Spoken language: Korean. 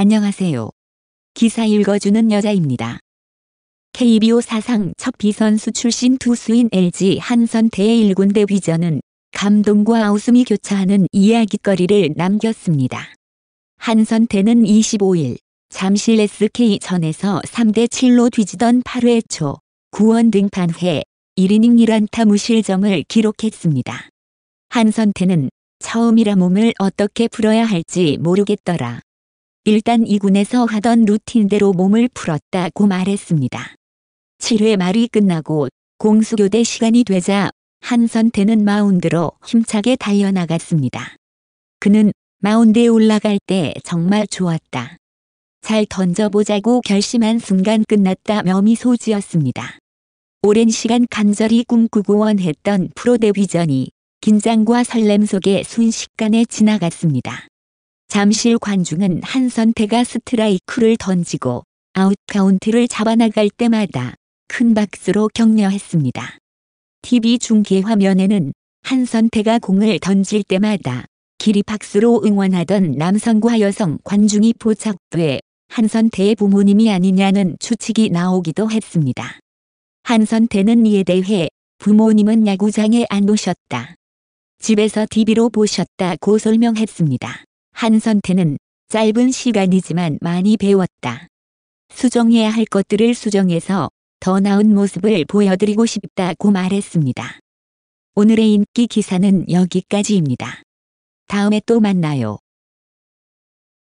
안녕하세요. 기사 읽어주는 여자입니다. KBO 사상 첫 비선수 출신 투수인 LG 한선태의 1군대 비전은 감동과 아웃음이 교차하는 이야기거리를 남겼습니다. 한선태는 25일 잠실 SK전에서 3대7로 뒤지던 8회 초 9원 등판회 1이닝 1안타 무실점을 기록했습니다. 한선태는 처음이라 몸을 어떻게 풀어야 할지 모르겠더라. 일단 이군에서 하던 루틴대로 몸을 풀었다고 말했습니다. 7회 말이 끝나고 공수교대 시간이 되자 한선태는 마운드로 힘차게 달려나갔습니다. 그는 마운드에 올라갈 때 정말 좋았다. 잘 던져보자고 결심한 순간 끝났다며 미소지었습니다. 오랜 시간 간절히 꿈꾸고 원했던 프로 데뷔전이 긴장과 설렘 속에 순식간에 지나갔습니다. 잠실 관중은 한선태가 스트라이크를 던지고 아웃카운트를 잡아나갈 때마다 큰 박수로 격려했습니다. TV 중계 화면에는 한선태가 공을 던질 때마다 길이 박수로 응원하던 남성과 여성 관중이 포착돼 한선태의 부모님이 아니냐는 추측이 나오기도 했습니다. 한선태는 이에 대해 부모님은 야구장에 안 오셨다. 집에서 TV로 보셨다고 설명했습니다. 한선태는 짧은 시간이지만 많이 배웠다. 수정해야 할 것들을 수정해서 더 나은 모습을 보여드리고 싶다고 말했습니다. 오늘의 인기 기사는 여기까지입니다. 다음에 또 만나요.